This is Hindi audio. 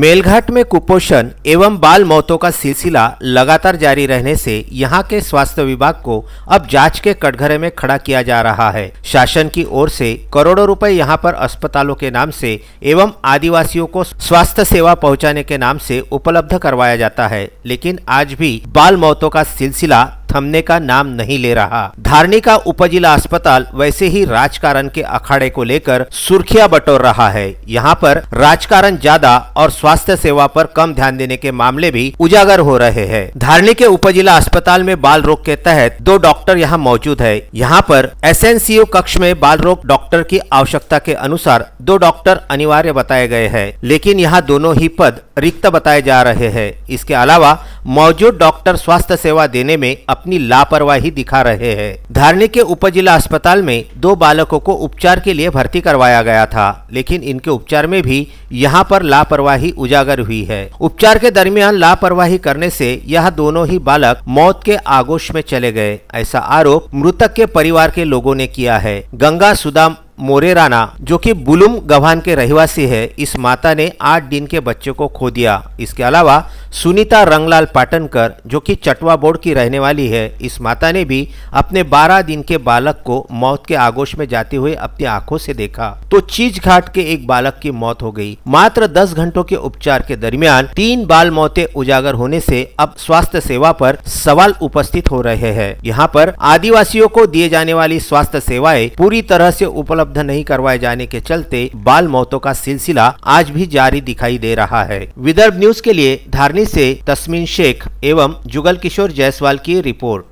मेलघाट में कुपोषण एवं बाल मौतों का सिलसिला लगातार जारी रहने से यहां के स्वास्थ्य विभाग को अब जांच के कटघरे में खड़ा किया जा रहा है शासन की ओर से करोड़ों रुपए यहां पर अस्पतालों के नाम से एवं आदिवासियों को स्वास्थ्य सेवा पहुंचाने के नाम से उपलब्ध करवाया जाता है लेकिन आज भी बाल मौतों का सिलसिला थमने का नाम नहीं ले रहा धारणी का उपजिला अस्पताल वैसे ही राजकारण के अखाड़े को लेकर सुर्खियां बटोर रहा है यहाँ पर राजकारण ज्यादा और स्वास्थ्य सेवा पर कम ध्यान देने के मामले भी उजागर हो रहे हैं धारणी के उपजिला अस्पताल में बाल रोग के तहत दो डॉक्टर यहाँ मौजूद है यहाँ पर एस कक्ष में बाल रोग डॉक्टर की आवश्यकता के अनुसार दो डॉक्टर अनिवार्य बताए गए हैं लेकिन यहाँ दोनों ही पद रिक्त बताए जा रहे हैं इसके अलावा मौजूद डॉक्टर स्वास्थ्य सेवा देने में अपनी लापरवाही दिखा रहे हैं धारणी के उपजिला अस्पताल में दो बालकों को उपचार के लिए भर्ती करवाया गया था लेकिन इनके उपचार में भी यहाँ पर लापरवाही उजागर हुई है उपचार के दरमियान लापरवाही करने से यह दोनों ही बालक मौत के आगोश में चले गए ऐसा आरोप मृतक के परिवार के लोगों ने किया है गंगा सुदाम मोरेराना जो कि बुलुम गवान के रहवासी है इस माता ने आठ दिन के बच्चे को खो दिया इसके अलावा सुनीता रंगलाल पाटनकर जो कि चटवा बोर्ड की रहने वाली है इस माता ने भी अपने 12 दिन के बालक को मौत के आगोश में जाते हुए अपनी आंखों से देखा तो चीज घाट के एक बालक की मौत हो गई मात्र 10 घंटों के उपचार के दरमियान तीन बाल मौतें उजागर होने से अब स्वास्थ्य सेवा पर सवाल उपस्थित हो रहे हैं यहाँ पर आदिवासियों को दिए जाने वाली स्वास्थ्य सेवाएं पूरी तरह से उपलब्ध उपलब्ध नहीं करवाए जाने के चलते बाल मौतों का सिलसिला आज भी जारी दिखाई दे रहा है विदर्भ न्यूज के लिए धारणी से तस्मीन शेख एवं जुगल किशोर जायसवाल की रिपोर्ट